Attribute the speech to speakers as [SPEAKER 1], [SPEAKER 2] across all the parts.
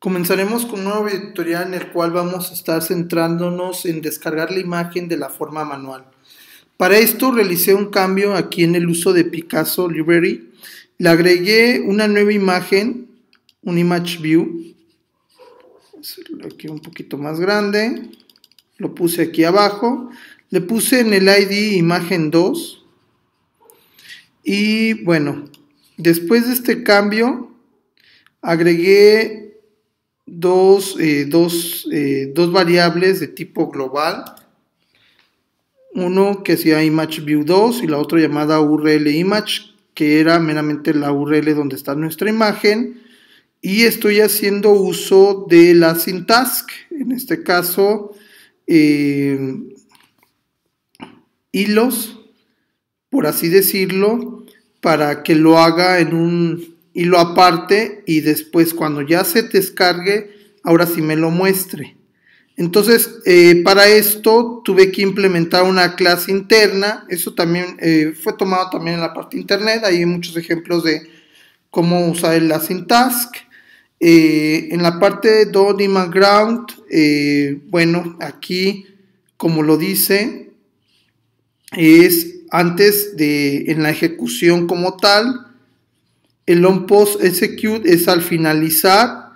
[SPEAKER 1] Comenzaremos con un nuevo editorial en el cual vamos a estar centrándonos en descargar la imagen de la forma manual. Para esto realicé un cambio aquí en el uso de Picasso Library. Le agregué una nueva imagen, un image view. Aquí un poquito más grande. Lo puse aquí abajo. Le puse en el ID imagen 2. Y bueno, después de este cambio, agregué eh, eh, dos, variables de tipo global, uno que sea ImageView2 y la otra llamada URL que era meramente la URL donde está nuestra imagen. Y estoy haciendo uso de la syntax en este caso eh, hilos, por así decirlo, para que lo haga en un y lo aparte y después cuando ya se descargue, ahora sí me lo muestre. Entonces, eh, para esto tuve que implementar una clase interna. Eso también eh, fue tomado también en la parte internet. hay muchos ejemplos de cómo usar el async task. Eh, en la parte de do ground, bueno, aquí, como lo dice, es antes de en la ejecución como tal el on post execute es al finalizar.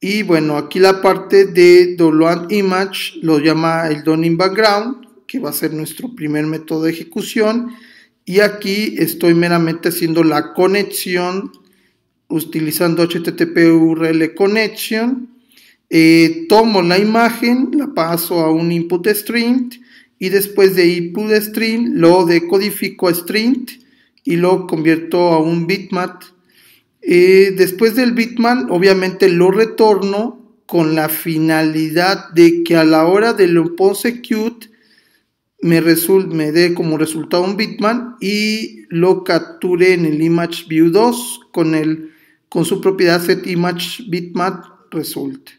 [SPEAKER 1] Y bueno, aquí la parte de download image lo llama el in background, que va a ser nuestro primer método de ejecución. Y aquí estoy meramente haciendo la conexión utilizando HTTP URL connection. Eh, tomo la imagen, la paso a un input string y después de input string lo decodifico a string y lo convierto a un bitmap. Eh, después del bitmap, obviamente lo retorno con la finalidad de que a la hora de lo execute me, me dé como resultado un bitmap y lo capture en el image view 2 con, el, con su propiedad set image bitmap result.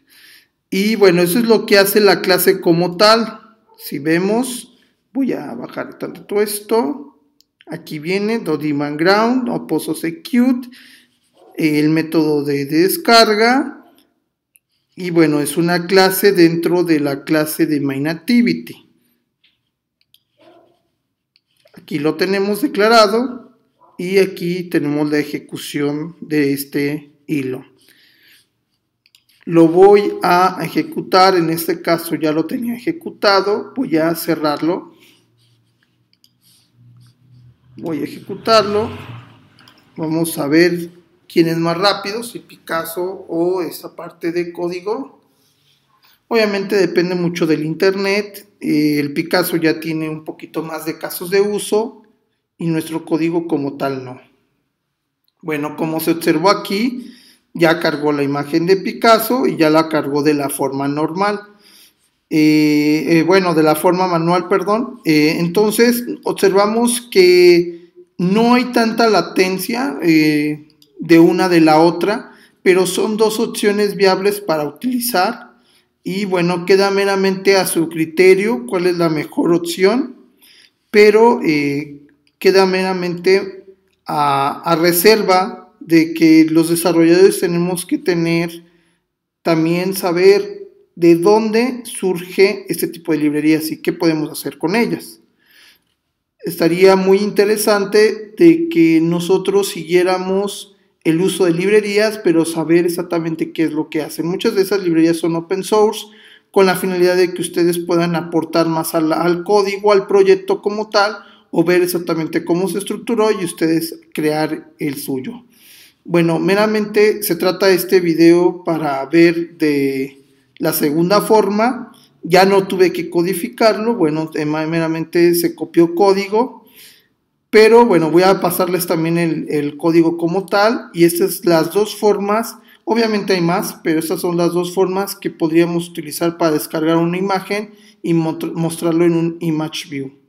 [SPEAKER 1] Y bueno, eso es lo que hace la clase como tal. Si vemos, voy a bajar tanto esto. Aquí viene Dodi Ground o el método de descarga. Y bueno, es una clase dentro de la clase de MainActivity. Aquí lo tenemos declarado y aquí tenemos la ejecución de este hilo. Lo voy a ejecutar, en este caso ya lo tenía ejecutado, voy a cerrarlo voy a ejecutarlo. Vamos a ver quién es más rápido, si Picasso o esta parte de código. Obviamente depende mucho del internet. Eh, el Picasso ya tiene un poquito más de casos de uso y nuestro código como tal no. Bueno, como se observó aquí, ya cargó la imagen de Picasso y ya la cargó de la forma normal. Eh, eh, bueno, de la forma manual, perdón. Eh, entonces, observamos que no hay tanta latencia de una de la otra, pero son dos opciones viables para utilizar. Y bueno, queda meramente a su criterio cuál es la mejor opción, pero queda meramente a, a reserva de que los desarrolladores tenemos que tener también saber de dónde surge este tipo de librerías y qué podemos hacer con ellas. Estaría muy interesante de que nosotros siguiéramos el uso de librerías, pero saber exactamente qué es lo que hacen. Muchas de esas librerías son open source con la finalidad de que ustedes puedan aportar más al, código, al proyecto como tal, o ver exactamente cómo se estructuró y ustedes crear el suyo. Bueno, meramente se trata este video para ver de la segunda forma, ya no tuve que codificarlo, bueno, eh, meramente se copió código, pero bueno, voy a pasarles también el, código como tal y estas son las dos formas. Obviamente hay más, pero estas son las dos formas que podríamos utilizar para descargar una imagen y mostrarlo en un image view.